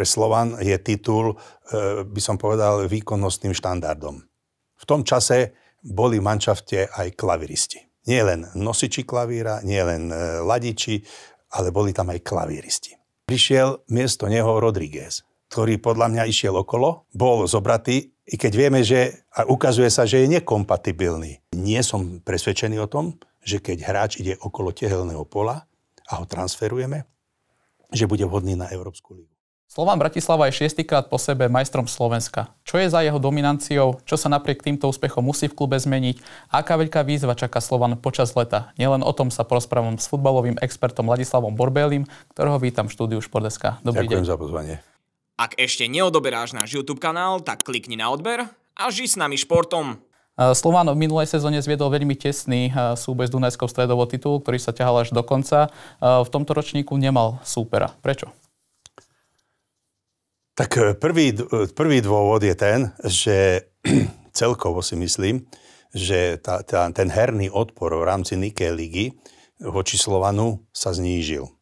pre Slovan je titul, e, by som povedal, výkonnostným štandardom. V tom čase boli v mančafte aj klaviristi. Nie len nosiči klavíra, nie len e, ladiči, ale boli tam aj klavíristi. Prišiel miesto neho Rodríguez, ktorý podľa mňa išiel okolo, bol zobratý, i keď vieme, že a ukazuje sa, že je nekompatibilný. Nie som presvedčený o tom, že keď hráč ide okolo tehelného pola a ho transferujeme, že bude vhodný na Európsku ligu. Slován Bratislava je šiestýkrát po sebe majstrom Slovenska. Čo je za jeho dominanciou, čo sa napriek týmto úspechom musí v klube zmeniť, aká veľká výzva čaká Slovan počas leta. Nielen o tom sa porozprávam s futbalovým expertom Ladislavom Borbelim, ktorého vítam v štúdiu Športeska. Dobrý Ďakujem deň. za pozvanie. Ak ešte neodoberáš náš YouTube kanál, tak klikni na odber a ži s nami športom. Slován v minulej sezóne zviedol veľmi tesný súboj s Dunajskou stredovou titul, ktorý sa ťahal až do konca. V tomto ročníku nemal súpera. Prečo? Tak e, prvý, e, prvý dôvod je ten, že celkovo si myslím, že tá, tá, ten herný odpor v rámci Nike ligy voči Slovanu sa znížil. E,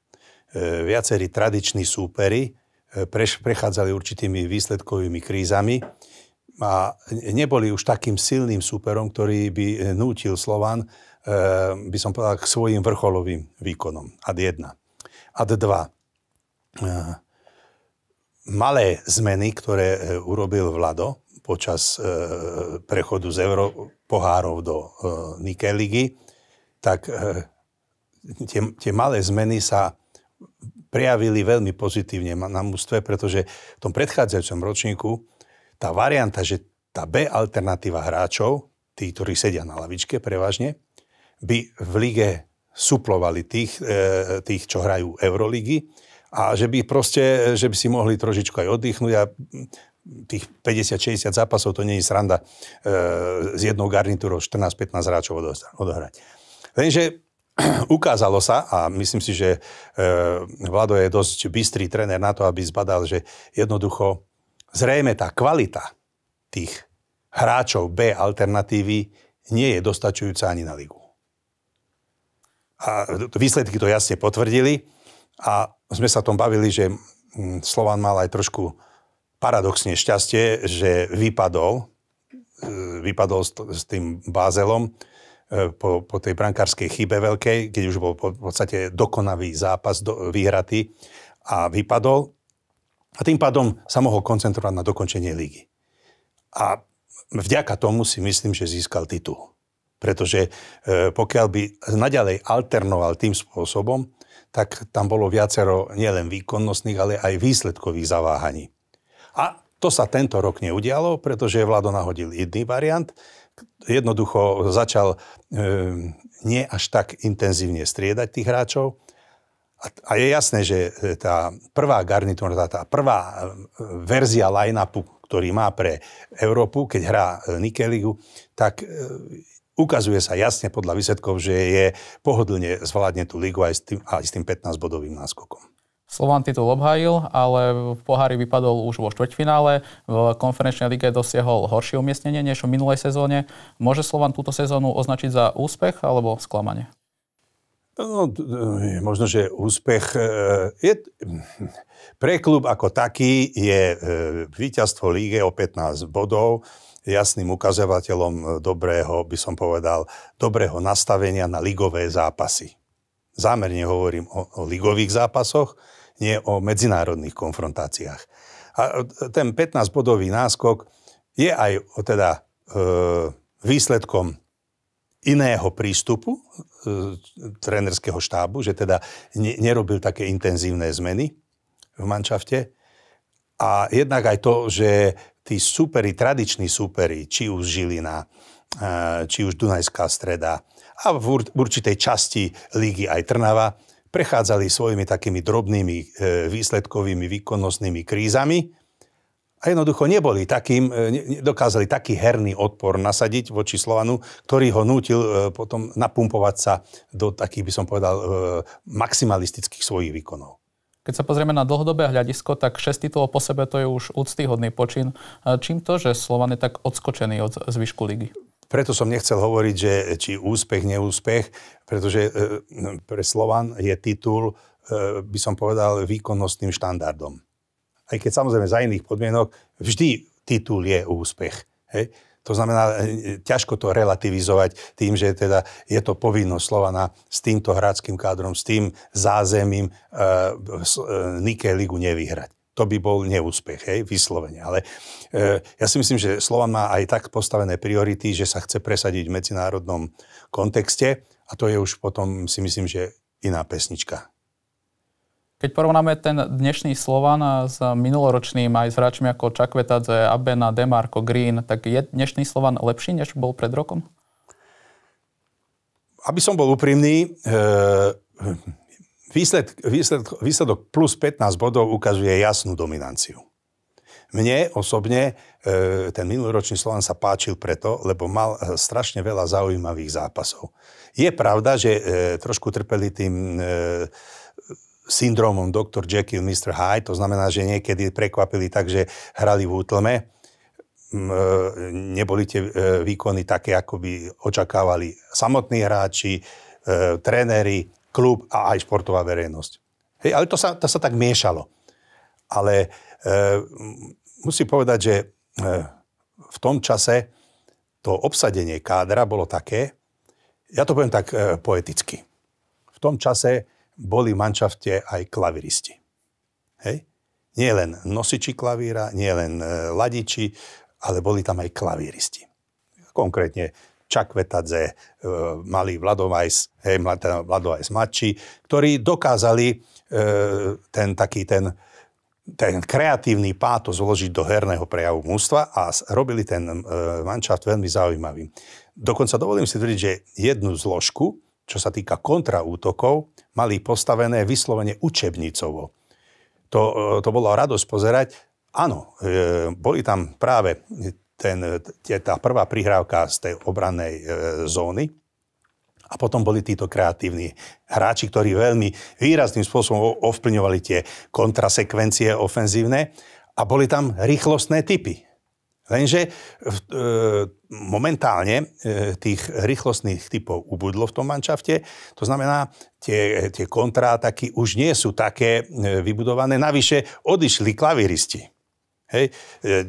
viacerí tradiční súperi e, prechádzali určitými výsledkovými krízami a neboli už takým silným súperom, ktorý by nútil Slovan, e, by som povedal, k svojim vrcholovým výkonom. Ad 1. Ad 2 malé zmeny, ktoré e, urobil Vlado počas e, prechodu z europohárov do e, Nike ligy, tak tie, tie malé zmeny sa prejavili veľmi pozitívne na mústve, pretože v tom predchádzajúcom ročníku tá varianta, že tá B alternatíva hráčov, tí, ktorí sedia na lavičke prevažne, by v lige suplovali tých, tých čo hrajú Euroligy, a že by proste, že by si mohli trošičku aj oddychnúť a tých 50-60 zápasov to nie je sranda e, s jednou garnitúrou 14-15 hráčov odohrať. Lenže ukázalo sa, a myslím si, že e, Vlado je dosť bystrý tréner na to, aby zbadal, že jednoducho zrejme tá kvalita tých hráčov B alternatívy nie je dostačujúca ani na ligu. A výsledky to jasne potvrdili. A sme sa tom bavili, že mm, Slovan mal aj trošku paradoxne šťastie, že vypadol, e, vypadol s tým Bázelom e, po, po tej brankárskej chybe veľkej, keď už bol v podstate dokonavý zápas, do, vyhratý a vypadol. A tým pádom sa mohol koncentrovať na dokončenie lígy. A vďaka tomu si myslím, že získal titul. Pretože e, pokiaľ by naďalej alternoval tým spôsobom, tak tam bolo viacero nielen výkonnostných, ale aj výsledkových zaváhaní. A to sa tento rok neudialo, pretože vládo nahodil jedný variant. Jednoducho začal e, nie až tak intenzívne striedať tých hráčov. A, a je jasné, že e, tá prvá garnitúra, tá, tá prvá e, verzia line-upu, ktorý má pre Európu, keď hrá Nikeligu, tak e, ukazuje sa jasne podľa výsledkov, že je pohodlne zvládne tú ligu aj s tým, aj s tým 15-bodovým náskokom. Slovan titul obhajil, ale v pohári vypadol už vo štvrťfinále. V konferenčnej lige dosiahol horšie umiestnenie než v minulej sezóne. Môže Slovan túto sezónu označiť za úspech alebo sklamanie? No, e, možno, že úspech e, je, pre klub ako taký je e, víťazstvo líge o 15 bodov jasným ukazovateľom e, dobrého, by som povedal, dobrého nastavenia na ligové zápasy. Zámerne hovorím o, o ligových zápasoch, nie o medzinárodných konfrontáciách. A e, ten 15-bodový náskok je aj teda e, výsledkom iného prístupu e, trénerského štábu, že teda ne, nerobil také intenzívne zmeny v manšafte. A jednak aj to, že tí súperi, tradiční súperi, či už Žilina, e, či už Dunajská streda a v určitej časti lígy aj Trnava, prechádzali svojimi takými drobnými e, výsledkovými výkonnostnými krízami a jednoducho neboli takým, e, dokázali taký herný odpor nasadiť voči Slovanu, ktorý ho nútil potom napumpovať sa do takých, by som povedal, maximalistických svojich výkonov. Keď sa pozrieme na dlhodobé hľadisko, tak 6 titulov po sebe to je už úctyhodný počin. Čím to, že Slovan je tak odskočený od zvyšku ligy? Preto som nechcel hovoriť, že či úspech, neúspech, pretože e, pre Slovan je titul, e, by som povedal, výkonnostným štandardom. Aj keď samozrejme za iných podmienok vždy titul je úspech. Hej? To znamená, e, e, ťažko to relativizovať tým, že teda je to povinnosť Slovana s týmto hráckým kádrom, s tým zázemím e, e, Nike ligu nevyhrať. To by bol neúspech, hej, vyslovene. Ale e, ja si myslím, že Slovan má aj tak postavené priority, že sa chce presadiť v medzinárodnom kontexte a to je už potom, si myslím, že iná pesnička. Keď porovnáme ten dnešný Slovan eh, s minuloročným aj s hráčmi ako Čakvetadze, Abena, Demarko, Green, tak je dnešný Slovan lepší, než bol pred rokom? Aby som bol úprimný, eh, výsled, výsled, výsledok plus 15 bodov ukazuje jasnú dominanciu. Mne osobne eh, ten minuloročný Slovan sa páčil preto, lebo mal strašne veľa zaujímavých zápasov. Je pravda, že trošku trpeli tým syndromom Dr. Jekyll, Mr. Hyde, to znamená, že niekedy prekvapili tak, že hrali v útlme, mm, e, neboli tie e, výkony také, ako by očakávali samotní hráči, e, tréneri, klub a aj športová verejnosť. Hej, ale to sa, to sa tak miešalo. Ale musím povedať, že v tom čase to obsadenie kádra bolo také, ja to poviem tak poeticky. V tom čase boli v manšafte aj klaviristi. Hej? Nie len nosiči klavíra, nie len e, ladiči, ale boli tam aj klavíristi. Konkrétne Čakvetadze, e, malý Vladovajs, hej, teda Vladovajs mladší, ktorí dokázali e, ten taký ten, ten kreatívny pátos zložiť do herného prejavu mústva a robili ten e, manšaft veľmi zaujímavý. Dokonca dovolím si tvrdiť, že jednu zložku, čo sa týka kontraútokov, mali postavené vyslovene učebnicovo. To, e, to bola radosť pozerať. Áno, e, boli tam práve ten, tá prvá prihrávka z tej obrannej e, zóny a potom boli títo kreatívni hráči, ktorí veľmi výrazným spôsobom ovplyvňovali tie kontrasekvencie ofenzívne a boli tam rýchlostné typy. Lenže e, momentálne e, tých rýchlostných typov ubudlo v tom manšafte. To znamená, tie, tie kontrátaky už nie sú také e, vybudované. Navyše odišli klaviristi. Hej.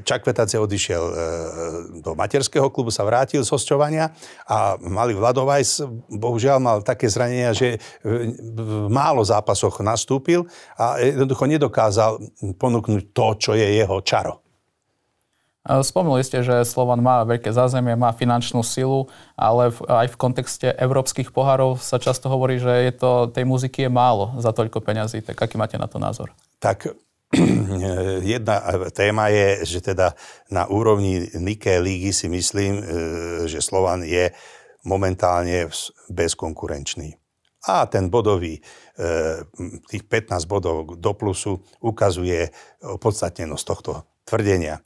Čakvetace e, odišiel e, do materského klubu, sa vrátil z hostovania a malý Vladovajs, bohužiaľ mal také zranenia, že v málo zápasoch nastúpil a jednoducho nedokázal ponúknuť to, čo je jeho čaro. Spomínali ste, že Slovan má veľké zázemie, má finančnú silu, ale v, aj v kontexte európskych pohárov sa často hovorí, že je to, tej muziky je málo za toľko peňazí. Tak aký máte na to názor? Tak jedna téma je, že teda na úrovni Nike lígy si myslím, e, že Slovan je momentálne bezkonkurenčný. A ten bodový, e, tých 15 bodov do plusu ukazuje e, opodstatnenosť tohto tvrdenia.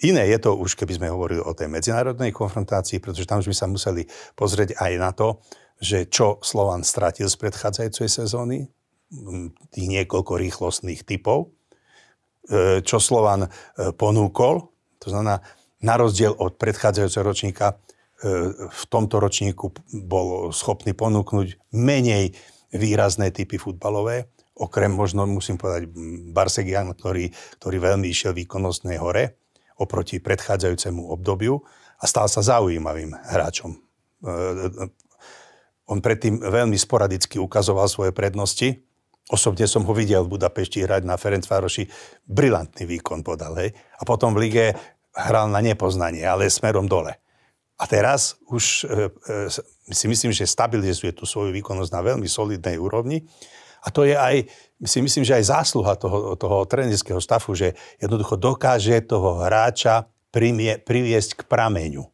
Iné je to už, keby sme hovorili o tej medzinárodnej konfrontácii, pretože tam sme sa museli pozrieť aj na to, že čo Slovan stratil z predchádzajúcej sezóny, tých niekoľko rýchlostných typov, e, čo Slovan e, ponúkol, to znamená, na rozdiel od predchádzajúceho ročníka, e, v tomto ročníku bol schopný ponúknuť menej výrazné typy futbalové, okrem možno musím povedať Barsegian, ktorý, ktorý veľmi išiel výkonnostnej hore, oproti predchádzajúcemu obdobiu a stal sa zaujímavým hráčom. E, e, on predtým veľmi sporadicky ukazoval svoje prednosti. Osobne som ho videl v Budapešti hrať na Ferencvároši. Brilantný výkon podal, hej. A potom v lige hral na nepoznanie, ale smerom dole. A teraz už e, si myslím, že stabilizuje tú svoju výkonnosť na veľmi solidnej úrovni. A to je aj, si myslím, že aj zásluha toho, toho trenerského stafu, že jednoducho dokáže toho hráča primie, priviesť k prameňu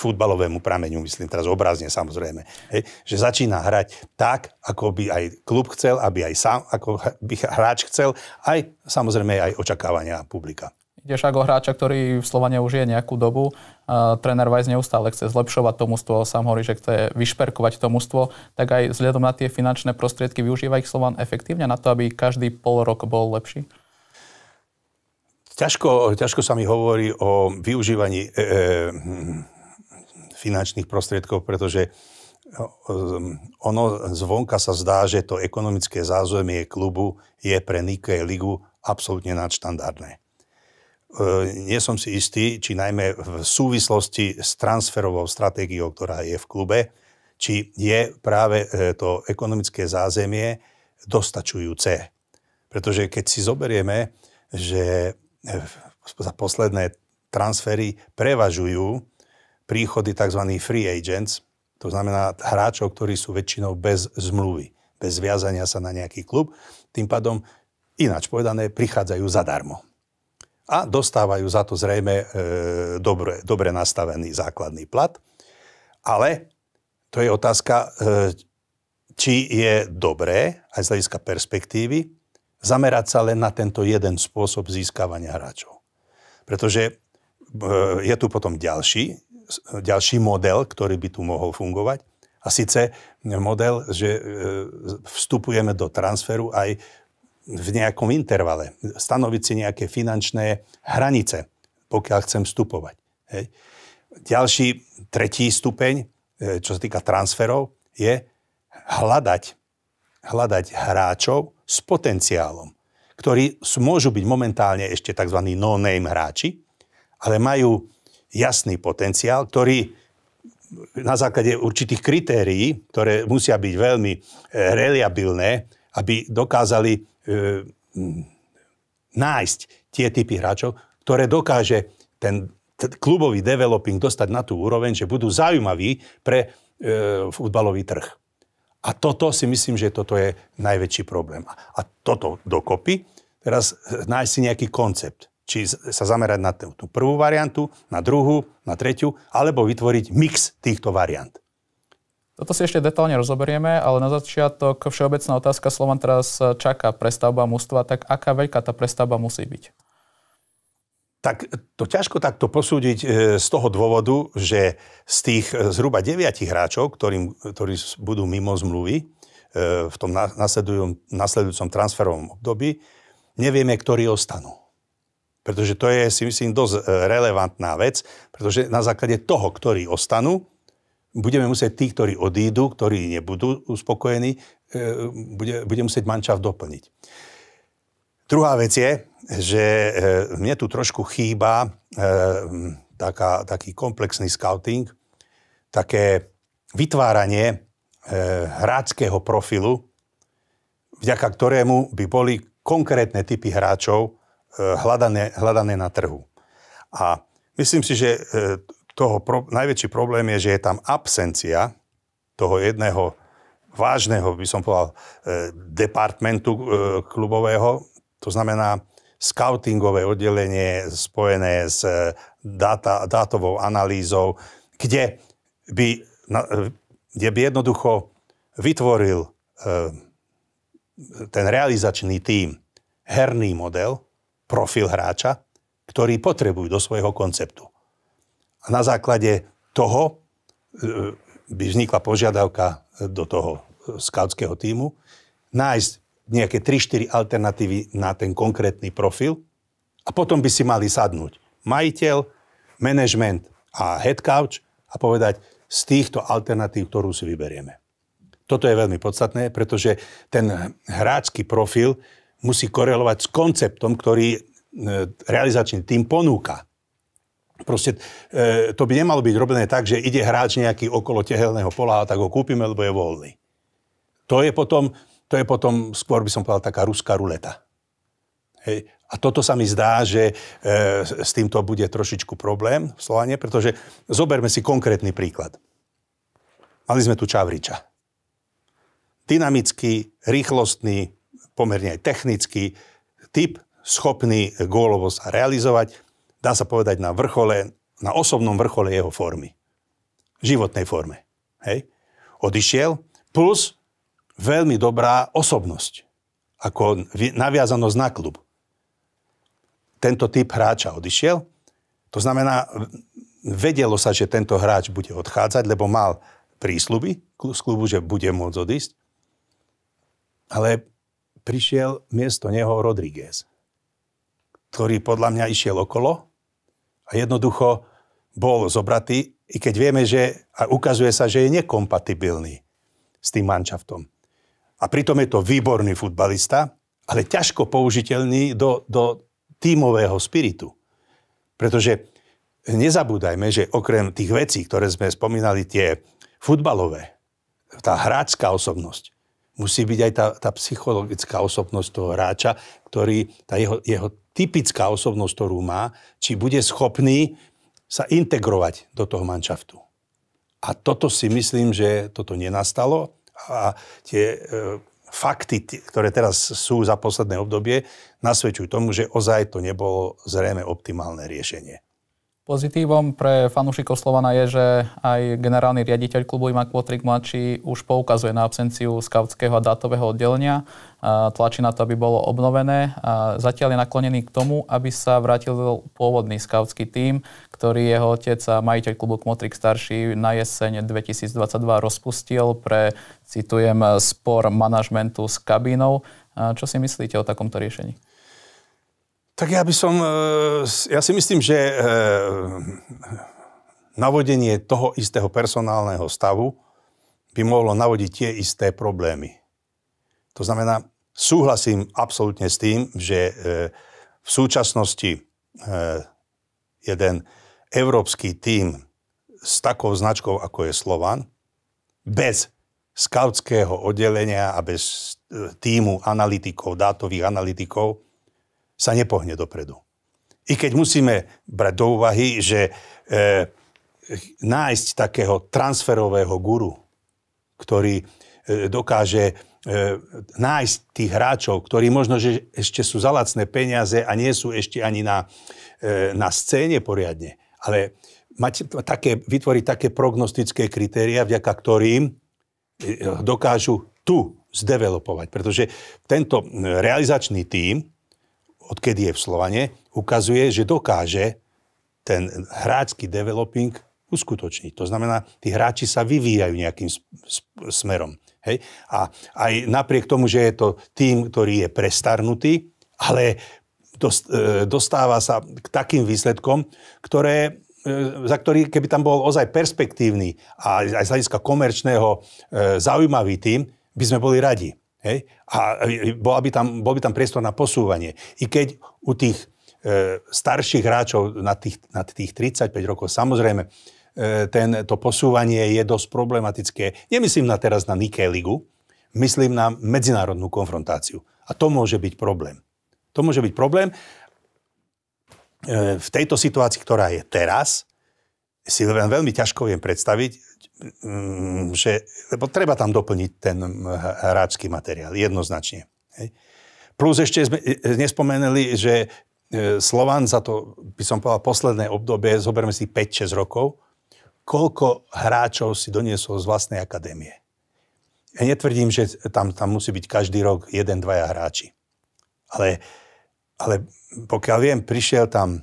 futbalovému prameňu, myslím teraz obrazne samozrejme, hej, že začína hrať tak, ako by aj klub chcel, aby aj sám, ako by hráč chcel, aj samozrejme aj očakávania publika. Ide však o hráča, ktorý v Slovane už je nejakú dobu tréner Vajs neustále chce zlepšovať to mústvo, sám hovorí, že chce vyšperkovať to mústvo, tak aj vzhľadom na tie finančné prostriedky využíva ich Slovan efektívne na to, aby každý pol rok bol lepší? Ťažko, ťažko sa mi hovorí o využívaní e, e, finančných prostriedkov, pretože e, ono zvonka sa zdá, že to ekonomické zázemie klubu je pre Nike ligu absolútne nadštandardné. E, nie som si istý, či najmä v súvislosti s transferovou stratégiou, ktorá je v klube, či je práve e, to ekonomické zázemie dostačujúce. Pretože keď si zoberieme, že e, za posledné transfery prevažujú príchody tzv. free agents, to znamená hráčov, ktorí sú väčšinou bez zmluvy, bez viazania sa na nejaký klub, tým pádom ináč povedané prichádzajú zadarmo a dostávajú za to zrejme e, dobre, dobre nastavený základný plat. Ale to je otázka, e, či je dobré, aj z hľadiska perspektívy, zamerať sa len na tento jeden spôsob získavania hráčov. Pretože e, je tu potom ďalší, ďalší model, ktorý by tu mohol fungovať. A síce model, že e, vstupujeme do transferu aj v nejakom intervale, stanoviť si nejaké finančné hranice, pokiaľ chcem vstupovať. Hej. Ďalší, tretí stupeň, e, čo sa týka transferov, je hľadať, hľadať hráčov s potenciálom, ktorí môžu byť momentálne ešte tzv. no-name hráči, ale majú jasný potenciál, ktorý na základe určitých kritérií, ktoré musia byť veľmi e, reliabilné, aby dokázali e, nájsť tie typy hráčov, ktoré dokáže ten t- klubový developing dostať na tú úroveň, že budú zaujímaví pre e, futbalový trh. A toto si myslím, že toto je najväčší problém. A toto dokopy, teraz e, nájsť si nejaký koncept. Či sa zamerať na tú prvú variantu, na druhú, na tretiu, alebo vytvoriť mix týchto variant. Toto si ešte detálne rozoberieme, ale na začiatok všeobecná otázka Slovan teraz e, čaká prestavba mústva, tak aká veľká tá prestavba musí byť? Tak to ťažko takto posúdiť e, z toho dôvodu, že z tých e, zhruba deviatich hráčov, ktorým, ktorí budú mimo zmluvy v tom nasledujúcom transferovom období, nevieme, ktorí ostanú. Pretože to je, si myslím, dosť relevantná vec, pretože na základe toho, ktorí ostanú, budeme musieť tí, ktorí odídu, ktorí nebudú uspokojení, e, bude, bude musieť mančav doplniť. Druhá vec je, že e, mne tu trošku chýba e, taká, taký komplexný scouting, také vytváranie hráčského profilu, vďaka ktorému by boli konkrétne typy hráčov hľadané, hľadané na trhu. A myslím si, že toho pro, najväčší problém je, že je tam absencia toho jedného vážneho, by som povedal, e, departmentu e, klubového, to znamená scoutingové oddelenie spojené s e, data, dátovou analýzou, kde by, kde by jednoducho vytvoril ten realizačný tím herný model, profil hráča, ktorý potrebujú do svojho konceptu. A na základe toho e, by vznikla požiadavka e, do toho e, skautského týmu nájsť nejaké 3-4 alternatívy na ten konkrétny profil a potom by si mali sadnúť majiteľ, management a head coach a povedať z týchto alternatív, ktorú si vyberieme. Toto je veľmi podstatné, pretože ten hráčský profil musí korelovať s konceptom, ktorý realizačný tým ponúka. Proste e, to by nemalo byť robené tak, že ide hráč nejaký okolo tehelného pola a tak ho kúpime, lebo je voľný. To je potom, to je potom skôr by som povedal, taká ruská ruleta. Hej. A toto sa mi zdá, že e, s týmto bude trošičku problém v Slovanie, pretože zoberme si konkrétny príklad. Mali sme tu Čavriča. Dynamický, rýchlostný, pomerne aj technický typ, schopný gólovo sa realizovať, dá sa povedať, na vrchole, na osobnom vrchole jeho formy. Životnej forme. Hej? Odišiel, plus veľmi dobrá osobnosť, ako naviazanosť na klub. Tento typ hráča odišiel, to znamená, vedelo sa, že tento hráč bude odchádzať, lebo mal prísluby z klubu, že bude môcť odísť. Ale prišiel miesto neho Rodríguez, ktorý podľa mňa išiel okolo a jednoducho bol zobratý, i keď vieme, že a ukazuje sa, že je nekompatibilný s tým manšaftom. A pritom je to výborný futbalista, ale ťažko použiteľný do, do tímového spiritu. Pretože nezabúdajme, že okrem tých vecí, ktoré sme spomínali, tie futbalové, tá hráčská osobnosť, musí byť aj tá, tá psychologická osobnosť toho hráča, ktorý, tá jeho, jeho typická osobnosť, ktorú má, či bude schopný sa integrovať do toho manšaftu. A toto si myslím, že toto nenastalo a tie e, fakty, ktoré teraz sú za posledné obdobie, nasvedčujú tomu, že ozaj to nebolo zrejme optimálne riešenie. Pozitívom pre fanúšikov Slovana je, že aj generálny riaditeľ klubu Ima Kvotrik mladší už poukazuje na absenciu skautského a dátového oddelenia. Tlačí na to, aby bolo obnovené. Zatiaľ je naklonený k tomu, aby sa vrátil pôvodný skautský tím, ktorý jeho otec a majiteľ klubu Kmotrik starší na jeseň 2022 rozpustil pre, citujem, spor manažmentu s kabínou. Čo si myslíte o takomto riešení? Tak ja by som, eh, ja si myslím, že eh, navodenie toho istého personálneho stavu by mohlo navodiť tie isté problémy. To znamená, súhlasím absolútne s tým, že eh, v súčasnosti jeden európsky tím s takou značkou, ako je Slovan, bez skautského oddelenia a bez týmu analytikov, dátových analytikov, sa nepohne dopredu. I keď musíme brať do úvahy, že e, nájsť takého transferového guru, ktorý e, dokáže e, nájsť tých hráčov, ktorí možno, že ešte sú za lacné peniaze a nie sú ešte ani na, e, na scéne poriadne, ale mať také, vytvoriť také prognostické kritéria, vďaka ktorým e, dokážu tu zdevelopovať. Pretože tento realizačný tím odkedy je v Slovane, ukazuje, že dokáže ten hráčský developing uskutočniť. To znamená, tí hráči sa vyvíjajú nejakým smerom. Hej? A aj napriek tomu, že je to tým, ktorý je prestarnutý, ale e, dostáva sa k takým výsledkom, ktoré e, za ktorý, keby tam bol ozaj perspektívny a aj z hľadiska komerčného e, zaujímavý tým, by sme boli radi. Hej? A e, e, bola by, tam, bol by tam priestor na posúvanie. I keď u tých e, starších hráčov na tých, na tých 35 rokov, samozrejme, e, ten, to posúvanie je dosť problematické. Nemyslím na teraz na Nike ligu, myslím na medzinárodnú konfrontáciu. A to môže byť problém. To môže byť problém. E, v tejto situácii, ktorá je teraz, si veľmi ťažko viem predstaviť, Mm, že, lebo treba tam doplniť ten mm, hráčský materiál, jednoznačne. Hej. Plus ešte sme e, e, nespomenuli, že e, Slovan za to, by som povedal, posledné obdobie, zoberme si 5-6 rokov, koľko hráčov si doniesol z vlastnej akadémie. Ja netvrdím, že tam, tam musí byť každý rok jeden, dvaja hráči. Ale, ale pokiaľ viem, prišiel tam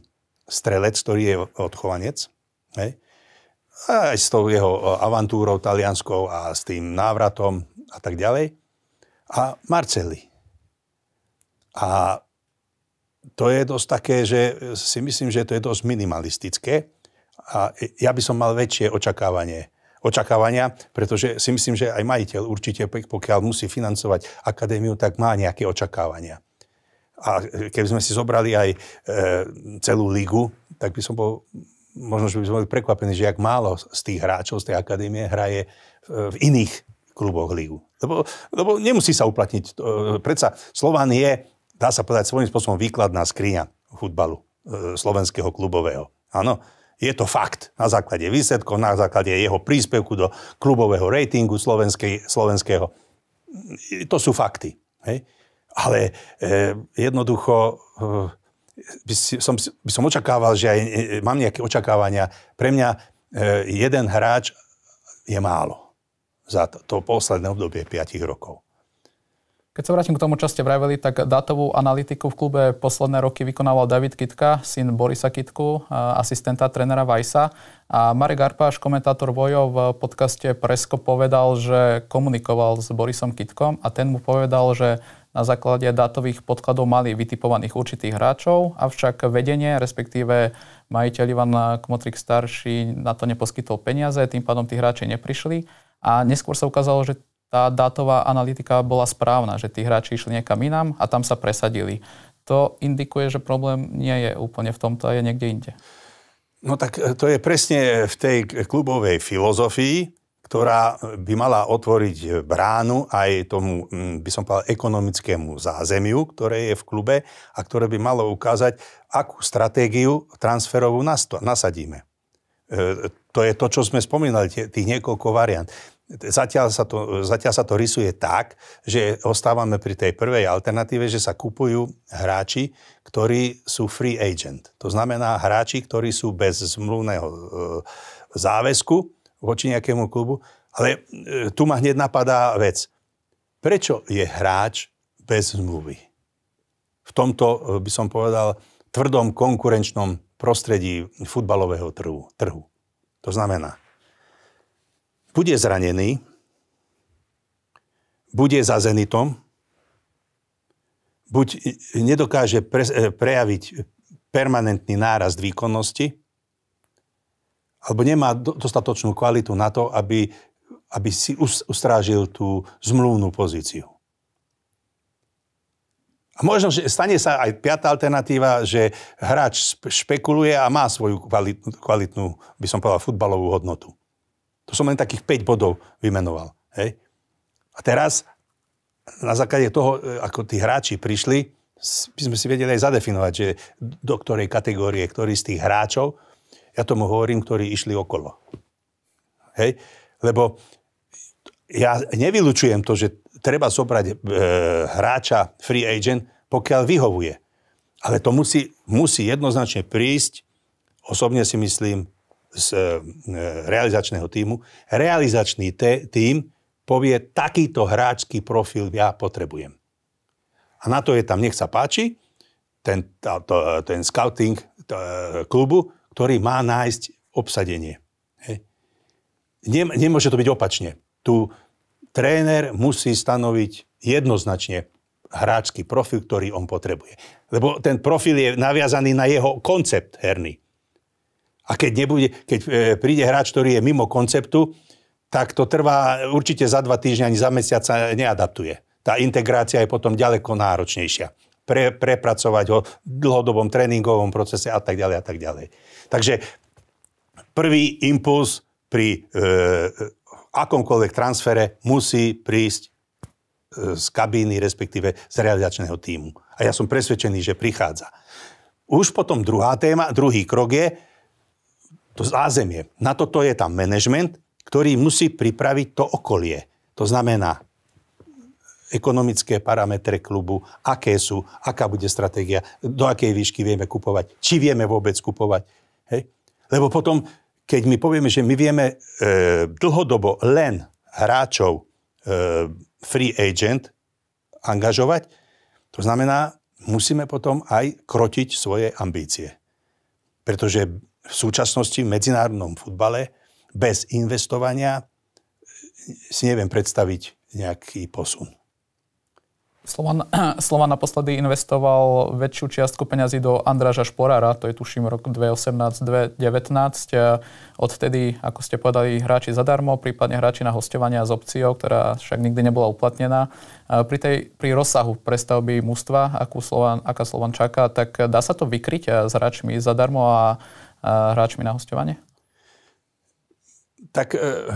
strelec, ktorý je odchovanec, hej, aj s tou jeho e, avantúrou talianskou a s tým návratom a tak ďalej. A Marcelli. A to je dosť také, že e, si myslím, že to je dosť minimalistické. A e, ja by som mal väčšie očakávanie očakávania, pretože si myslím, že aj majiteľ určite, pokiaľ musí financovať akadémiu, tak má nejaké očakávania. A keby sme si zobrali aj e, celú ligu, tak by som bol možno, že by sme boli prekvapení, že ak málo z tých hráčov z tej akadémie hraje v iných kluboch lígu. Lebo, lebo nemusí sa uplatniť. E, predsa Slován je, dá sa povedať, svojím spôsobom výkladná skriňa futbalu e, slovenského klubového. Áno, je to fakt na základe výsledkov, na základe jeho príspevku do klubového rejtingu slovenskej, slovenského. E, to sú fakty. Hej? Ale e, jednoducho e, by, si, som, by som očakával, že aj, e, e, mám nejaké očakávania. Pre mňa e, jeden hráč je málo za to, to posledné obdobie 5 rokov. Keď sa vrátim k tomu, čo ste vraveli, tak dátovú analytiku v klube posledné roky vykonával David Kitka, syn Borisa Kitku, e, asistenta trénera Vajsa. A Marek Arpáš, komentátor Vojo, v podcaste Presko povedal, že komunikoval s Borisom Kitkom a ten mu povedal, že na základe dátových podkladov mali vytipovaných určitých hráčov, avšak vedenie, respektíve majiteľ Ivan Kmotrik starší na to neposkytol peniaze, tým pádom tí hráči neprišli a neskôr sa ukázalo, že tá dátová analytika bola správna, že tí hráči išli niekam inám a tam sa presadili. To indikuje, že problém nie je úplne v tomto je niekde inde. No tak e, to je presne v tej klubovej filozofii, ktorá by mala otvoriť bránu aj tomu, mm, by som povedal, ekonomickému zázemiu, ktoré je v klube a ktoré by malo ukázať, akú stratégiu transferovú nasadíme. E, to je to, čo sme spomínali, tých niekoľko variant. Zatiaľ sa, to, zatiaľ sa to rysuje tak, že ostávame pri tej prvej alternatíve, že sa kupujú hráči, ktorí sú free agent. To znamená hráči, ktorí sú bez zmluvného e, záväzku voči nejakému klubu. Ale e, tu ma hneď napadá vec. Prečo je hráč bez zmluvy? V tomto, e, by som povedal, tvrdom konkurenčnom prostredí futbalového trhu. trhu. To znamená, bude zranený, bude za Zenitom, buď nedokáže pre, e, prejaviť permanentný nárast výkonnosti, alebo nemá dostatočnú kvalitu na to, aby, aby si ustrážil tú zmluvnú pozíciu. A možno, že stane sa aj piatá alternatíva, že hráč špekuluje a má svoju kvalitnú, kvalitnú by som povedal, futbalovú hodnotu. To som len takých 5 bodov vymenoval. Hej? A teraz, na základe toho, e, ako tí hráči prišli, by sme si vedeli aj zadefinovať, že do ktorej kategórie, ktorý z tých hráčov ja tomu hovorím, ktorí išli okolo. Hej? Lebo ja nevylučujem to, že treba zobrať e, hráča free agent, pokiaľ vyhovuje. Ale to musí, musí jednoznačne prísť, osobne si myslím, z e, realizačného týmu. Realizačný te, tým povie, takýto hráčský profil ja potrebujem. A na to je tam, nech sa páči, ten, to, ten scouting to, e, klubu ktorý má nájsť obsadenie. Nemôže to byť opačne. Tu tréner musí stanoviť jednoznačne hráčský profil, ktorý on potrebuje. Lebo ten profil je naviazaný na jeho koncept herný. A keď, nebude, keď e, príde hráč, ktorý je mimo konceptu, tak to trvá určite za dva týždňa, ani za mesiac sa neadaptuje. Tá integrácia je potom ďaleko náročnejšia pre, prepracovať ho v dlhodobom tréningovom procese a tak ďalej a tak ďalej. Takže prvý impuls pri e, e akomkoľvek transfere musí prísť e, z kabíny, respektíve z realizačného týmu. A ja som presvedčený, že prichádza. Už potom druhá téma, druhý krok je to zázemie. Na toto je tam management, ktorý musí pripraviť to okolie. To znamená ekonomické parametre klubu, aké sú, aká bude stratégia, do akej výšky vieme kupovať, či vieme vôbec kupovať. Hej? Lebo potom, keď my povieme, že my vieme e, dlhodobo len hráčov e, free agent angažovať, to znamená, musíme potom aj krotiť svoje ambície. Pretože v súčasnosti v medzinárodnom futbale bez investovania si neviem predstaviť nejaký posun. Slovan, Slovan naposledy investoval väčšiu čiastku peňazí do Andráža Šporára, to je tuším rok 2018-2019. Odtedy, ako ste povedali, hráči zadarmo, prípadne hráči na hostovania s opciou, ktorá však nikdy nebola uplatnená. Pri, tej, pri rozsahu prestavby mústva, akú Slovan, aká Slovan čaká, tak dá sa to vykryť eh, s hráčmi zadarmo a hráčmi na hostovanie? Tak eh,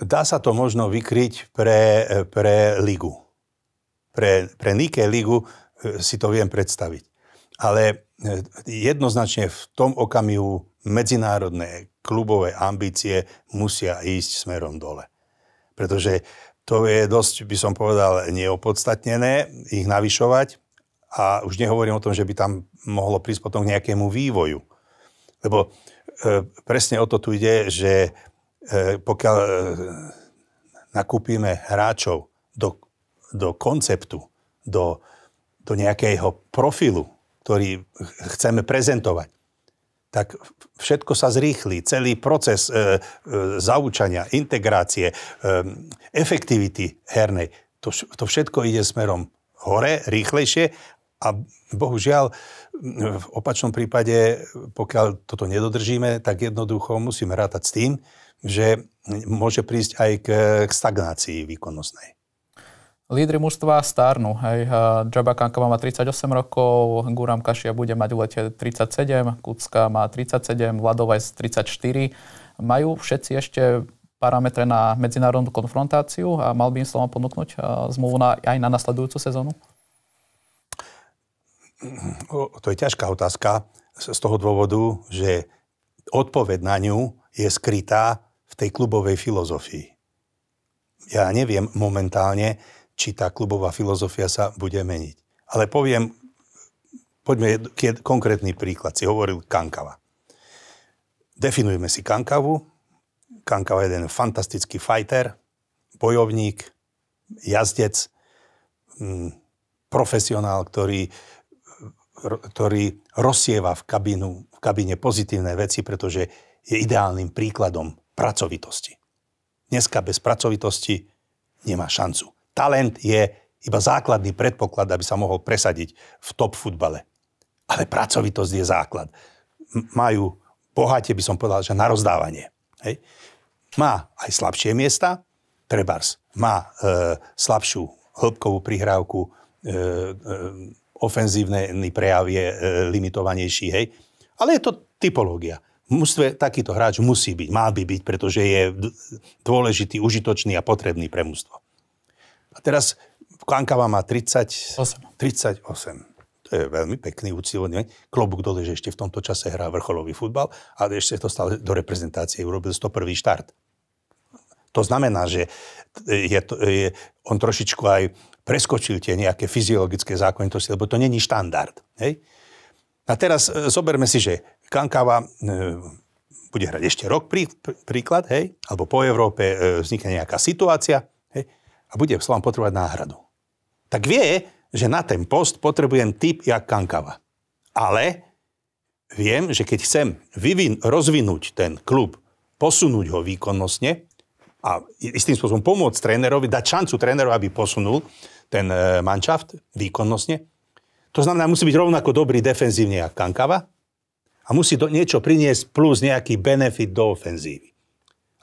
dá sa to možno vykryť pre, eh, pre ligu pre, pre Nike ligu e, si to viem predstaviť. Ale e, jednoznačne v tom okamihu medzinárodné klubové ambície musia ísť smerom dole. Pretože to je dosť, by som povedal, neopodstatnené ich navyšovať a už nehovorím o tom, že by tam mohlo prísť potom k nejakému vývoju. Lebo e, presne o to tu ide, že e, pokiaľ e, nakúpime hráčov do do konceptu, do, do nejakého profilu, ktorý chceme prezentovať, tak všetko sa zrýchli. Celý proces e, e, zaučania, integrácie, e, efektivity hernej, to, to všetko ide smerom hore, rýchlejšie a bohužiaľ v opačnom prípade, pokiaľ toto nedodržíme, tak jednoducho musíme rátať s tým, že môže prísť aj k, stagnácii výkonnostnej. Lídry mužstva stárnu. Hej. Džaba Kankava má 38 rokov, Guram Kašia bude mať v lete 37, Kucka má 37, Vladovec 34. Majú všetci ešte parametre na medzinárodnú konfrontáciu a mal by im slovom ponúknuť zmluvu na, aj na nasledujúcu sezónu? To je ťažká otázka z toho dôvodu, že odpoveď na ňu je skrytá v tej klubovej filozofii. Ja neviem momentálne, či tá klubová filozofia sa bude meniť. Ale poviem, poďme jed, konkrétny príklad. Si hovoril Kankava. Definujeme si Kankavu. Kankava je jeden fantastický fighter, bojovník, jazdec, mm, profesionál, ktorý, ktorý rozsieva v, kabinu, v kabine pozitívne veci, pretože je ideálnym príkladom pracovitosti. Dneska bez pracovitosti nemá šancu talent je iba základný predpoklad, aby sa mohol presadiť v top futbale. Ale pracovitosť je základ. Majú bohate, by som povedal, že na rozdávanie. Hej. Má aj slabšie miesta, trebárs. má e, slabšiu hĺbkovú prihrávku, e, e, ofenzívny prejav je e, limitovanejší, hej. Ale je to typológia. mústve takýto hráč musí byť, má by byť, pretože je dôležitý, užitočný a potrebný pre mústvo. A teraz Klankava má 30, 8. 38. To je veľmi pekný, úctivodný. Klobúk dole, že ešte v tomto čase hrá vrcholový futbal a ešte to stále do reprezentácie urobil 101. štart. To znamená, že je, to, je, on trošičku aj preskočil tie nejaké fyziologické zákonitosti, lebo to není štandard. Hej? A teraz e, zoberme si, že Kankava e, bude hrať ešte rok, prí, príklad, hej? alebo po Európe e, vznikne nejaká situácia, hej? a bude Slovan potrebovať náhradu. Tak vie, že na ten post potrebujem typ jak Kankava. Ale viem, že keď chcem vyvin, rozvinúť ten klub, posunúť ho výkonnostne a istým spôsobom pomôcť trénerovi, dať šancu trénerovi, aby posunul ten e, manšaft výkonnostne, to znamená, musí byť rovnako dobrý defenzívne ako Kankava a musí do, niečo priniesť plus nejaký benefit do ofenzívy.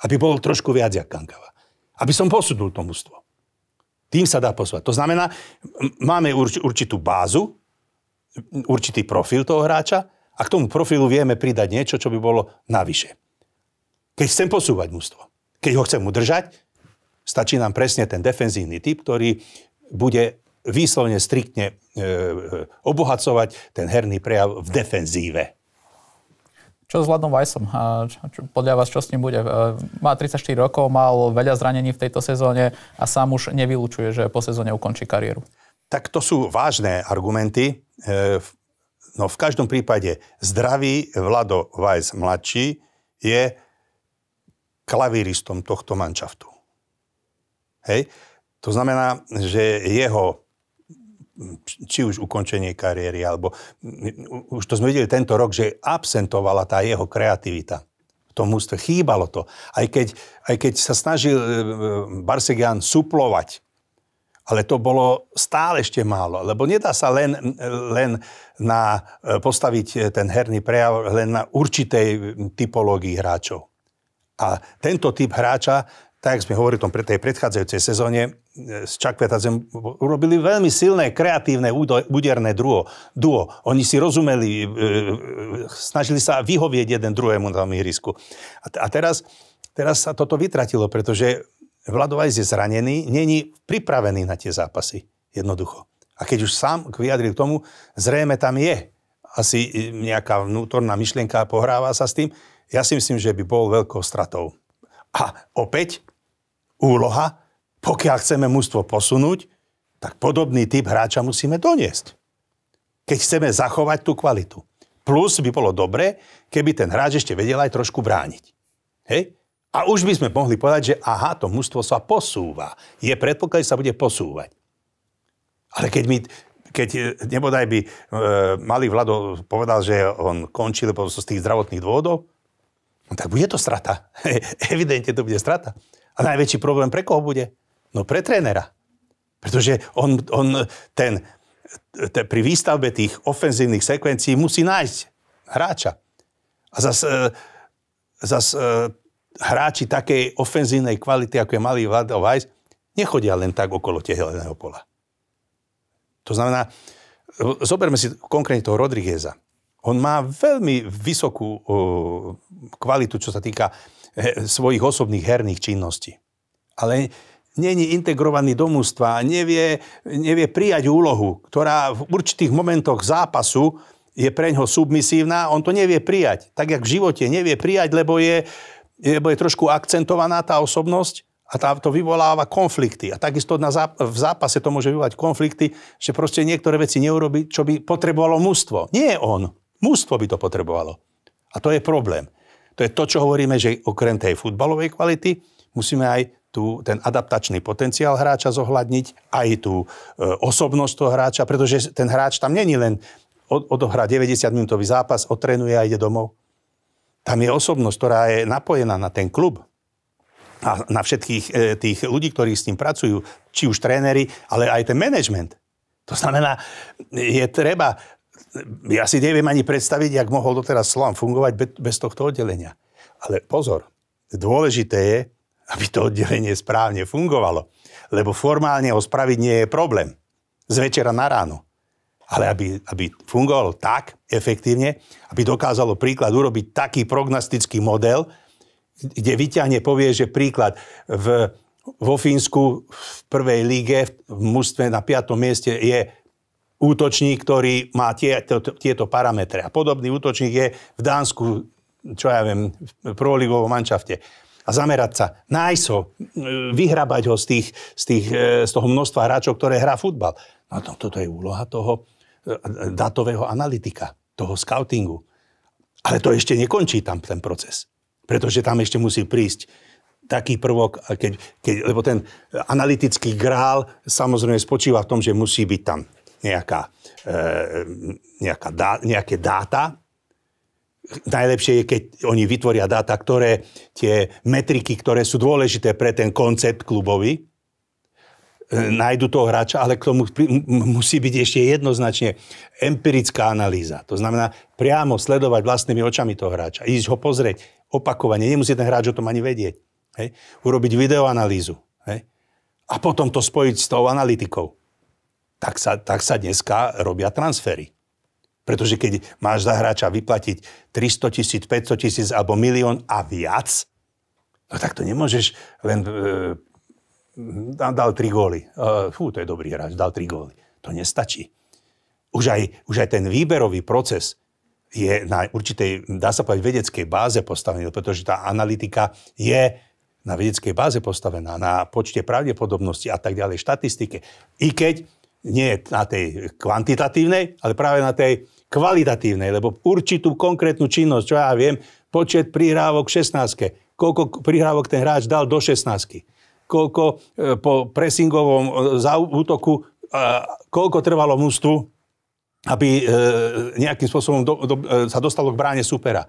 Aby bol trošku viac ako Kankava. Aby som posudul to mústvo. Tým sa dá posúvať. To znamená, máme urč- určitú bázu, určitý profil toho hráča a k tomu profilu vieme pridať niečo, čo by bolo navyše. Keď chcem posúvať mužstvo, keď ho chcem udržať, stačí nám presne ten defenzívny typ, ktorý bude výslovne striktne e, e obohacovať ten herný prejav v defenzíve. Čo s Vladom Vajsom? Čo, podľa vás, čo s ním bude? E, má 34 rokov, mal veľa zranení v tejto sezóne a sám už nevylučuje, že po sezóne ukončí kariéru. Tak to sú vážne argumenty. E, no v každom prípade zdravý Vlado Vajs mladší je klavíristom tohto manšaftu. Hej? To znamená, že jeho či už ukončenie kariéry, alebo už to sme videli tento rok, že absentovala tá jeho kreativita v tom ústve Chýbalo to. Aj keď, aj keď sa snažil e, e, Barsegian suplovať, ale to bolo stále ešte málo, lebo nedá sa len, len na, e, postaviť ten herný prejav len na určitej typológii hráčov. A tento typ hráča, tak sme hovorili o tom pre tej predchádzajúcej sezóne, z Čakvetadzem urobili veľmi silné, kreatívne, úderné duo. duo. Oni si rozumeli, e, e, snažili sa vyhovieť jeden druhému na tom ihrisku. A, a teraz, teraz sa toto vytratilo, pretože Vladovajs je zranený, není pripravený na tie zápasy. Jednoducho. A keď už sám vyjadril k tomu, zrejme tam je asi e, nejaká vnútorná myšlienka a pohráva sa s tým, ja si myslím, že by bol veľkou stratou. A opäť úloha pokiaľ chceme mužstvo posunúť, tak podobný typ hráča musíme doniesť. Keď chceme zachovať tú kvalitu. Plus by bolo dobré, keby ten hráč ešte vedel aj trošku brániť. Hej? A už by sme mohli povedať, že aha, to mužstvo sa posúva. Je predpoklad, že sa bude posúvať. Ale keď mi keď e, nebodaj by e, malý Vlado povedal, že on končí, lebo z tých zdravotných dôvodov, no tak bude to strata. Evidentne to bude strata. A najväčší problém pre koho bude? No pre trénera. Pretože on, on ten, te, pri výstavbe tých ofenzívnych sekvencií musí nájsť hráča. A zase zas, e, e, hráči takej ofenzívnej kvality, ako je malý Vlado Weiss, nechodia len tak okolo teheleného pola. To znamená, zoberme si konkrétne toho Rodrígueza. On má veľmi vysokú kvalitu, čo sa týka svojich osobných herných činností. Ale není integrovaný do mústva, nevie, nevie prijať úlohu, ktorá v určitých momentoch zápasu je preňho submisívna, on to nevie prijať. Tak, jak v živote nevie prijať, lebo je, lebo je trošku akcentovaná tá osobnosť a tá, to vyvoláva konflikty. A takisto na záp- v zápase to môže vyvolať konflikty, že proste niektoré veci neurobi, čo by potrebovalo mústvo. Nie on. Mústvo by to potrebovalo. A to je problém. To je to, čo hovoríme, že okrem tej futbalovej kvality musíme aj tú, ten adaptačný potenciál hráča zohľadniť, aj tú e, osobnosť toho hráča, pretože ten hráč tam není len od, odohrá 90-minútový zápas, otrenuje a ide domov. Tam je osobnosť, ktorá je napojená na ten klub a na všetkých e, tých ľudí, ktorí s ním pracujú, či už tréneri, ale aj ten management. To znamená, je treba, ja si neviem ani predstaviť, jak mohol doteraz Slovan fungovať bez, bez tohto oddelenia. Ale pozor, dôležité je, aby to oddelenie správne fungovalo. Lebo formálne ho spraviť nie je problém. Z večera na ráno. Ale aby, aby fungovalo tak efektívne, aby dokázalo príklad urobiť taký prognostický model, kde vyťahne, povie, že príklad v, vo Fínsku v prvej líge v mústve na 5. mieste je útočník, ktorý má to, tieto parametre. A podobný útočník je v Dánsku, čo ja viem, v proligovom manšafte a zamerať sa na ISO, e, vyhrabať ho z, tých, z, tých, e, z toho množstva hráčov, ktoré hrá futbal. No to, toto je úloha toho e, datového analytika, toho scoutingu. Ale to ešte nekončí tam ten proces. Pretože tam ešte musí prísť taký prvok, keď, keď, lebo ten analytický grál samozrejme spočíva v tom, že musí byť tam nejaká, e, nejaká dá, nejaké dáta, najlepšie je, keď oni vytvoria dáta, ktoré tie metriky, ktoré sú dôležité pre ten koncept klubový, e, nájdu toho hráča, ale k tomu musí byť ešte jednoznačne empirická analýza. To znamená priamo sledovať vlastnými očami toho hráča, ísť ho pozrieť opakovane, nemusí ten hráč o tom ani vedieť. Hej? Urobiť videoanalýzu hej? a potom to spojiť s tou analytikou. Tak sa, tak sa dneska robia transfery. Pretože keď máš za hráča vyplatiť 300 tisíc, 500 tisíc alebo milión a viac, no tak to nemôžeš len... E, dal tri góly. E, fú, to je dobrý hráč, dal tri góly. To nestačí. Už aj, už aj ten výberový proces je na určitej, dá sa povedať, vedeckej báze postavený, pretože tá analytika je na vedeckej báze postavená, na počte pravdepodobnosti a tak ďalej, štatistike. I keď nie na tej kvantitatívnej, ale práve na tej kvalitatívnej, lebo určitú konkrétnu činnosť, čo ja viem, počet prihrávok 16, koľko prihrávok ten hráč dal do 16, koľko e, po presingovom útoku, e, koľko trvalo mústvu, aby e, nejakým spôsobom do, do, sa dostalo k bráne supera.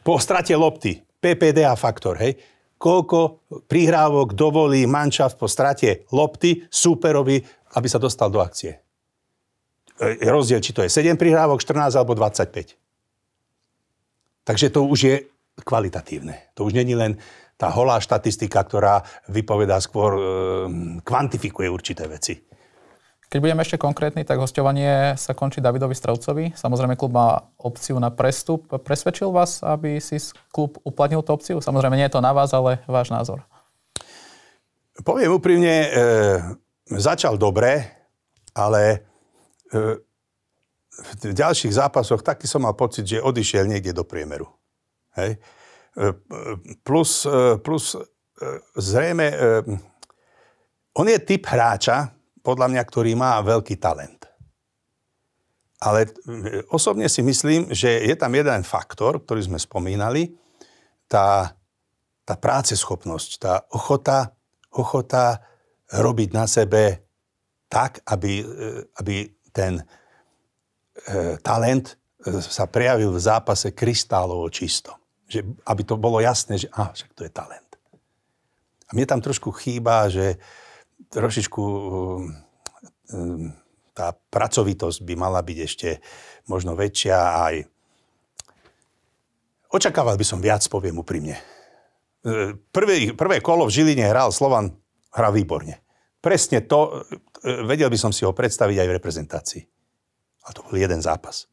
Po strate lopty, PPDA faktor, hej, koľko prihrávok dovolí mančaft po strate lopty superovi, aby sa dostal do akcie je rozdiel, či to je 7 prihrávok, 14 alebo 25. Takže to už je kvalitatívne. To už není len tá holá štatistika, ktorá vypovedá skôr, e, kvantifikuje určité veci. Keď budeme ešte konkrétni, tak hostovanie sa končí Davidovi Strelcovi. Samozrejme, klub má opciu na prestup. Presvedčil vás, aby si klub uplatnil tú opciu? Samozrejme, nie je to na vás, ale váš názor. Poviem úprimne, e, začal dobre, ale Ehm, v ďalších zápasoch taký som mal pocit, že odišiel niekde do priemeru. Hej? Ehm, plus, ehm, plus zrejme, on je typ hráča, podľa mňa, ktorý má veľký talent. Ale osobne si myslím, že je tam jeden faktor, ktorý sme spomínali, tá, tá práceschopnosť, tá ochota, ochota robiť na sebe tak, aby, aby ten e, talent e, sa prejavil v zápase kristálovo čisto. Že, aby to bolo jasné, že a, však to je talent. A mne tam trošku chýba, že trošičku e, e tá pracovitosť by mala byť ešte možno väčšia aj Očakával by som viac, poviem úprimne. E, prvé, prvé kolo v Žiline hral Slovan, hrá výborne. Presne to, E, vedel by som si ho predstaviť aj v reprezentácii. Ale to bol jeden zápas.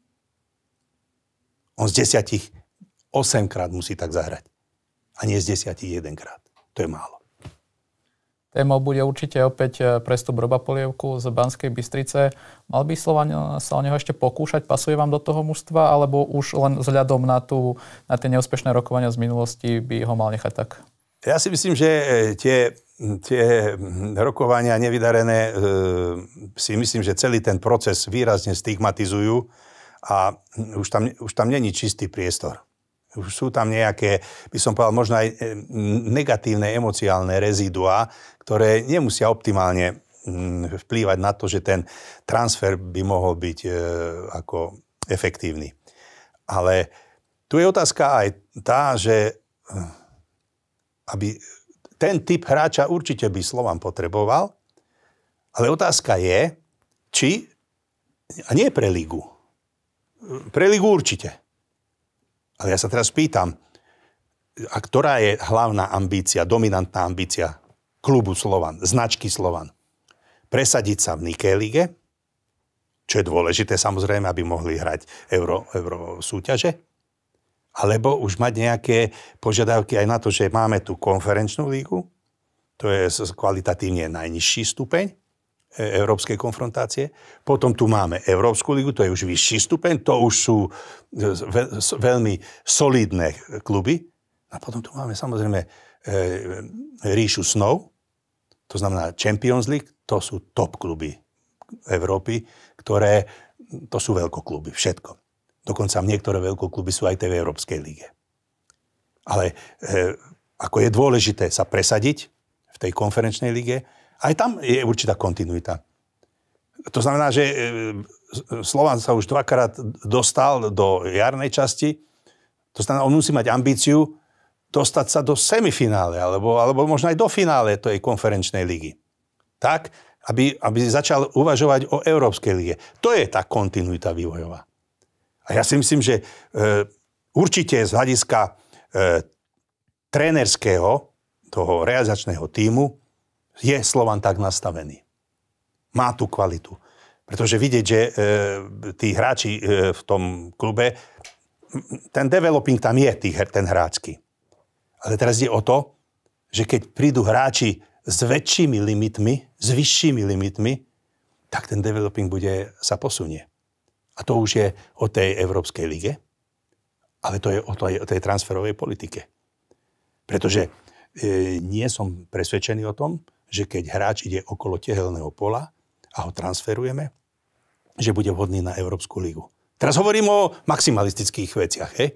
On z desiatich 8 krát musí tak zahrať. A nie z desiatich jedenkrát. krát. To je málo. Témou bude určite opäť e, prestup Roba Polievku z Banskej Bystrice. Mal by Slovan e, sa o neho ešte pokúšať? Pasuje vám do toho mužstva? Alebo už len vzhľadom na, tú, na tie neúspešné rokovania z minulosti by ho mal nechať tak? Ja si myslím, že e, tie, tie rokovania nevydarené e, si myslím, že celý ten proces výrazne stigmatizujú a už tam, už tam není čistý priestor. Už sú tam nejaké, by som povedal, možno aj e, negatívne emociálne reziduá, ktoré nemusia optimálne vplývať na to, že ten transfer by mohol byť e, ako efektívny. Ale tu je otázka aj tá, že hm, aby ten typ hráča určite by Slovan potreboval, ale otázka je, či, a nie pre ligu, pre ligu určite. Ale ja sa teraz pýtam, a ktorá je hlavná ambícia, dominantná ambícia klubu Slovan, značky Slovan? Presadiť sa v Nike lige, čo je dôležité samozrejme, aby mohli hrať euro, euro súťaže, alebo už mať nejaké požiadavky aj na to, že máme tú konferenčnú lígu, to je kvalitatívne najnižší stupeň e, európskej konfrontácie. Potom tu máme Európsku ligu, to je už vyšší stupeň, to už sú e, veľmi solidné kluby. A potom tu máme samozrejme e, ríšu snov, to znamená Champions League, to sú top kluby Európy, ktoré, to sú veľkokluby, všetko. Dokonca v niektoré veľkokluby sú aj tie v Európskej lige. Ale e, ako je dôležité sa presadiť v tej konferenčnej lige, aj tam je určitá kontinuita. To znamená, že e, Slován sa už dvakrát dostal do jarnej časti, to znamená, on musí mať ambíciu dostať sa do semifinále, alebo, alebo možno aj do finále tej konferenčnej ligy. Tak, aby, aby začal uvažovať o Európskej lige. To je tá kontinuita vývojová. A ja si myslím, že e, určite z hľadiska e, trénerského, toho realizačného týmu, je Slovan tak nastavený. Má tú kvalitu. Pretože vidieť, že e, tí hráči e, v tom klube, ten developing tam je, tý, ten hráčky. Ale teraz je o to, že keď prídu hráči s väčšími limitmi, s vyššími limitmi, tak ten developing bude, sa posunie. A to už je o tej Európskej lige, ale to je o tej, o tej transferovej politike. Pretože e, nie som presvedčený o tom, že keď hráč ide okolo tehelného pola a ho transferujeme, že bude vhodný na Európsku ligu. Teraz hovorím o maximalistických veciach. He?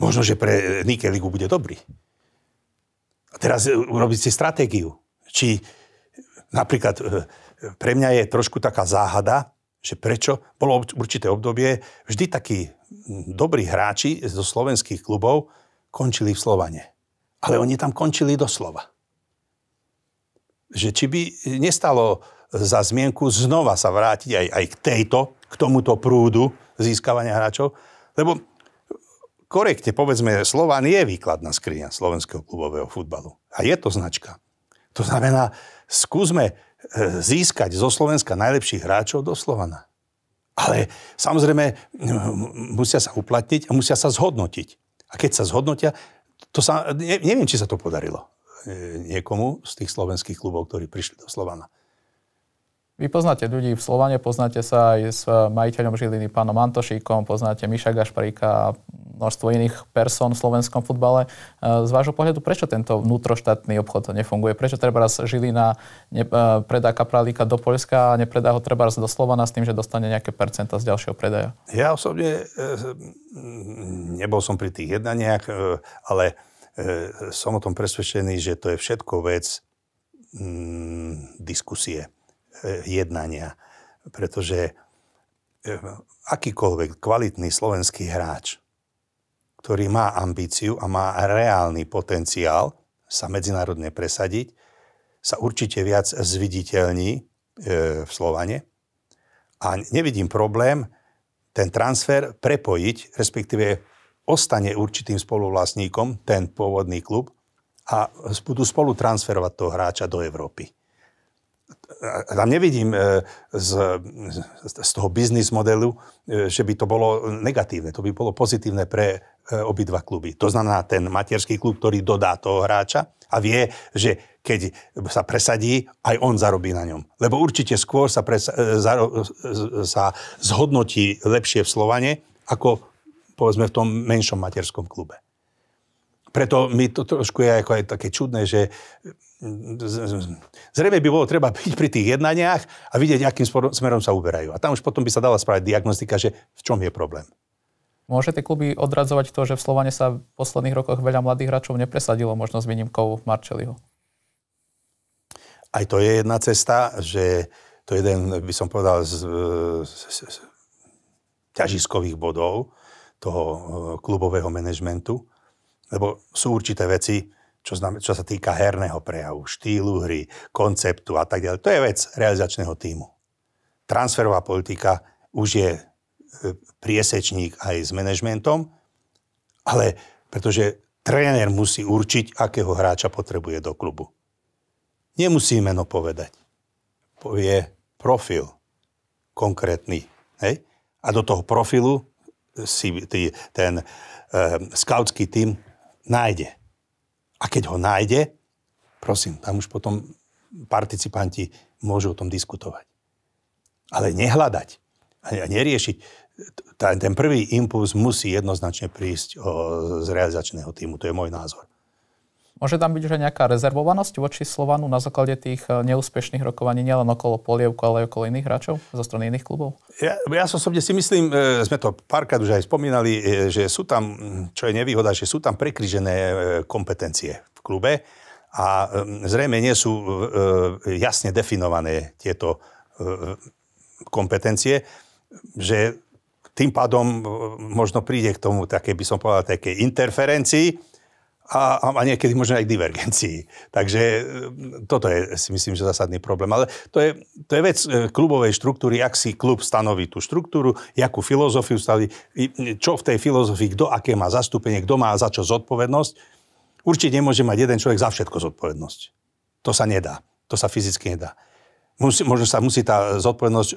Možno, že pre Nike ligu bude dobrý. A teraz e, urobiť si stratégiu. Či napríklad e, pre mňa je trošku taká záhada, že prečo bolo určité obdobie, vždy takí dobrí hráči zo slovenských klubov končili v Slovane. Ale oni tam končili doslova. Že či by nestalo za zmienku znova sa vrátiť aj, aj k tejto, k tomuto prúdu získavania hráčov, lebo korekte povedzme, slovan je výkladná skriňa slovenského klubového futbalu. A je to značka. To znamená, skúsme získať zo Slovenska najlepších hráčov do Slovana. Ale samozrejme musia sa uplatniť a musia sa zhodnotiť. A keď sa zhodnotia, to sa, neviem, či sa to podarilo e, niekomu z tých slovenských klubov, ktorí prišli do Slovana. Vy poznáte ľudí v Slovane, poznáte sa aj s majiteľom Žiliny, pánom Antošíkom, poznáte Miša Gašparíka a množstvo iných person v slovenskom futbale. E, z vášho pohľadu, prečo tento vnútroštátny obchod nefunguje? Prečo treba raz Žilina ne, e, predá kapralíka do Polska a nepredá ho treba raz do Slovana s tým, že dostane nejaké percenta z ďalšieho predaja? Ja osobne e, mm, nebol som pri tých jednaniach, ale som o tom presvedčený, že to je všetko vec mm, diskusie Eh, jednania. Pretože eh, akýkoľvek kvalitný slovenský hráč, ktorý má ambíciu a má reálny potenciál sa medzinárodne presadiť, sa určite viac zviditeľní eh, v Slovane. A nevidím problém ten transfer prepojiť, respektíve ostane určitým spoluvlastníkom ten pôvodný klub a budú spolu transferovať toho hráča do Európy tam nevidím e, z, z toho biznis modelu, e, že by to bolo negatívne. To by bolo pozitívne pre e, obidva kluby. To znamená ten materský klub, ktorý dodá toho hráča a vie, že keď sa presadí, aj on zarobí na ňom. Lebo určite skôr sa, presa- zaro- sa zhodnotí lepšie v Slovane, ako povedzme v tom menšom materskom klube. Preto mi to trošku je ako aj také čudné, že zrejme by bolo treba byť pri tých jednaniach a vidieť, akým smerom sa uberajú. A tam už potom by sa dala spraviť diagnostika, že v čom je problém. Môže tie kluby odradzovať to, že v Slovane sa v posledných rokoch veľa mladých hráčov nepresadilo, možno s výnimkou Marčeliho? Aj to je jedna cesta, že to je jeden, by som povedal, z, z, z, z ťažiskových bodov toho e, klubového manažmentu, lebo sú určité veci, čo, znam, čo sa týka herného prejavu, štýlu hry, konceptu a tak ďalej. To je vec realizačného týmu. Transferová politika už je e, priesečník aj s manažmentom, ale pretože tréner musí určiť, akého hráča potrebuje do klubu. Nemusí meno povedať. Povie profil konkrétny. Hej? A do toho profilu si tý, ten e, skautský tým nájde keď ho nájde, prosím, tam už potom participanti môžu o tom diskutovať. Ale nehľadať a neriešiť. Ten prvý impuls musí jednoznačne prísť z realizačného týmu. To je môj názor. Môže tam byť už aj nejaká rezervovanosť voči Slovanu na základe tých eh, neúspešných rokovaní nielen okolo polievku, ale aj okolo iných hráčov zo strany iných klubov? Ja, ja osobne si myslím, e, sme to párkrát už aj spomínali, e, že sú tam, čo je nevýhoda, že sú tam prekryžené kompetencie v klube a e, zrejme nie sú e, jasne definované tieto e, kompetencie, že tým pádom možno príde k tomu také, by som povedal, také interferencii, a, a niekedy možno aj k divergencii. Takže e, toto je, si myslím, že zásadný problém. Ale to je, to je vec e, klubovej štruktúry, ak si klub stanoví tú štruktúru, jakú filozofiu staví, čo v tej filozofii, kto aké má zastúpenie, kto má za čo zodpovednosť. Určite nemôže mať jeden človek za všetko zodpovednosť. To sa nedá. To sa fyzicky nedá. Musí, možno sa musí tá zodpovednosť,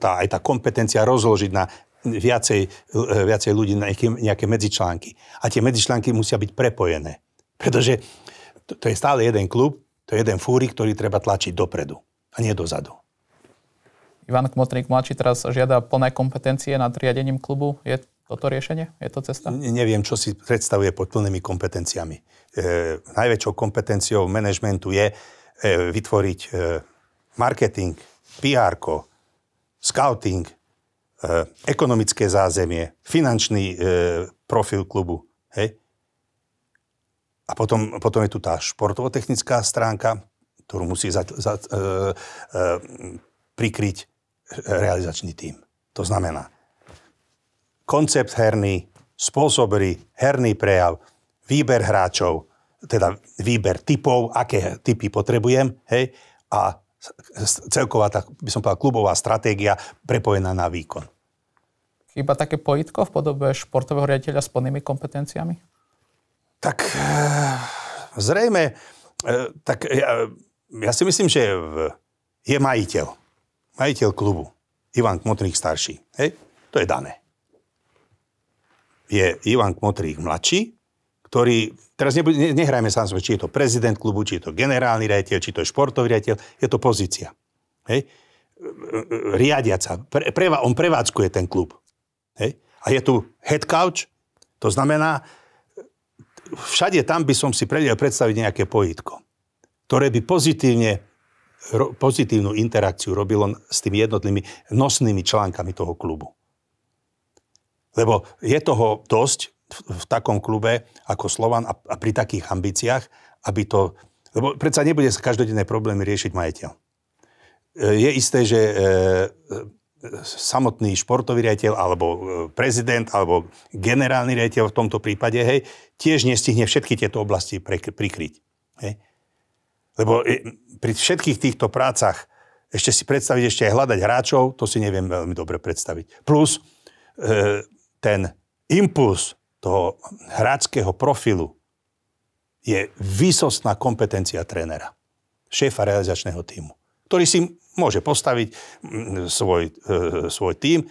tá, aj tá kompetencia rozložiť na viacej, eh, viacej ľudí na nejaké, nejaké medzičlánky. A tie medzičlánky musia byť prepojené. Pretože to, to je stále jeden klub, to je jeden fúri, ktorý treba tlačiť dopredu a nie dozadu. Ivan Kmotrík mladší teraz žiada plné kompetencie nad riadením klubu. Je toto riešenie? Je to cesta? Ne, neviem, čo si predstavuje pod plnými kompetenciami. E, najväčšou kompetenciou manažmentu je e, vytvoriť e, marketing, PR, scouting, E, ekonomické zázemie, finančný e, profil klubu. Hej? A potom, potom je tu tá športovo-technická stránka, ktorú musí za, za, e, e, prikryť realizačný tím. To znamená koncept herný, spôsob hry, herný prejav, výber hráčov, teda výber typov, aké typy potrebujem, hej, a celková, tak by som povedal, klubová stratégia prepojená na výkon. Chýba také pojitko v podobe športového riaditeľa s plnými kompetenciami? Tak eh, zrejme, eh, tak ja, ja si myslím, že je majiteľ. Majiteľ klubu. Ivan Kmotrých starší. Hej? To je dané. Je Ivan Kmotrých mladší, ktorý, teraz ne, ne, nehrajme sám či je to prezident klubu, či je to generálny riaditeľ, či to je športový riaditeľ, je to pozícia. Hej? Riadiaca. Pre, pre, on prevádzkuje ten klub. Hej? A je tu head couch, to znamená, všade tam by som si predel predstaviť nejaké pojitko, ktoré by pozitívne, ro, pozitívnu interakciu robilo s tými jednotnými nosnými článkami toho klubu. Lebo je toho dosť, v takom klube ako Slovan a, a pri takých ambíciách, aby to... Lebo predsa nebude sa každodenné problémy riešiť majiteľ. E, je isté, že e, e, samotný športový riaditeľ alebo prezident alebo generálny riaditeľ v tomto prípade, hej, tiež nestihne všetky tieto oblasti pre, prikryť. Hej. Lebo pri všetkých týchto prácach ešte si predstaviť, ešte aj hľadať hráčov, to si neviem veľmi dobre predstaviť. Plus ten impuls toho hráckého profilu je výsostná kompetencia trénera, šéfa realizačného týmu, ktorý si môže postaviť mm, svoj, e, svoj tým, e,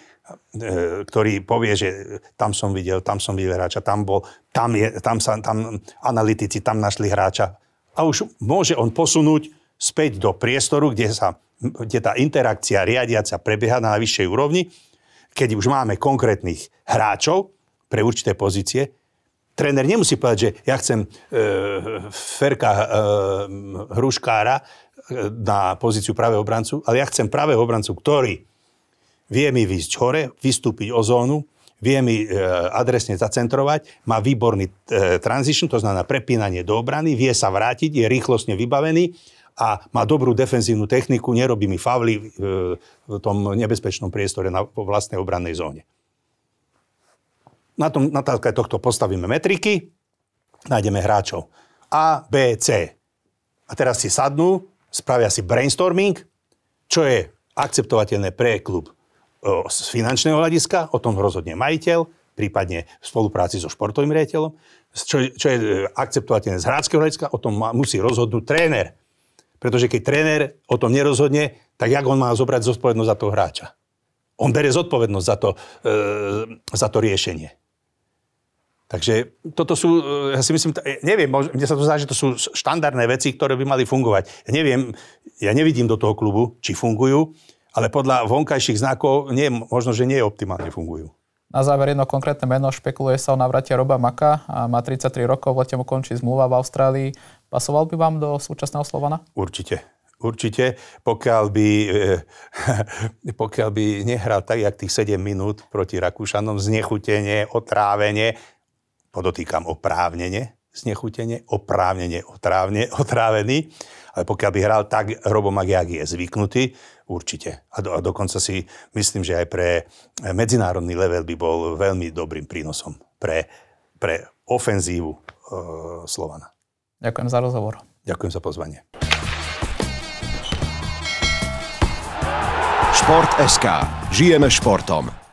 ktorý povie, že tam som videl, tam som videl hráča, tam bol, tam, je, tam, sa, tam analytici, tam našli hráča. A už môže on posunúť späť do priestoru, kde, sa, kde tá interakcia riadiaca prebieha na vyššej úrovni, keď už máme konkrétnych hráčov, pre určité pozície, tréner nemusí povedať, že ja chcem e, Ferka e, Hruškára e, na pozíciu pravého obrancu, ale ja chcem pravého obrancu, ktorý vie mi výjsť hore, vystúpiť o zónu, vie mi e, adresne zacentrovať, má výborný e, transition, to znamená prepínanie do obrany, vie sa vrátiť, je rýchlosne vybavený a má dobrú defenzívnu techniku, nerobí mi favly e, v tom nebezpečnom priestore na, vo vlastnej obrannej zóne na, tom, na tohto postavíme metriky, nájdeme hráčov A, B, C. A teraz si sadnú, spravia si brainstorming, čo je akceptovateľné pre klub o, z finančného hľadiska, o tom rozhodne majiteľ, prípadne v spolupráci so športovým riaditeľom, čo, čo je e, akceptovateľné z hráčského hľadiska, o tom musí rozhodnúť tréner. Pretože keď tréner o tom nerozhodne, tak jak on má zobrať zodpovednosť za toho hráča? On bere zodpovednosť za to, e, za to riešenie. Takže toto sú, eh, ja si myslím, eh, neviem, mne sa to zdá, že to sú štandardné veci, ktoré by mali fungovať. Ja neviem, ja nevidím do toho klubu, či fungujú, ale podľa vonkajších znakov nie, možno, že nie optimálne fungujú. Na záver jedno konkrétne meno, špekuluje sa o navrate Roba Maka, a má 33 rokov, v lete mu končí zmluva v Austrálii. Pasoval by vám do súčasného Slovana? Určite. Určite, pokiaľ by, e, pokiaľ by nehral tak, jak tých 7 minút proti Rakúšanom, znechutenie, otrávenie, podotýkam oprávnene znechutenie, oprávnenie otrávne, otrávený, ale pokiaľ by hral tak Robo Magiagi je zvyknutý, určite. A, do, a dokonca si myslím, že aj pre medzinárodný level by bol veľmi dobrým prínosom pre, pre ofenzívu e, Slovana. Ďakujem za rozhovor. Ďakujem za pozvanie. SK Žijeme športom.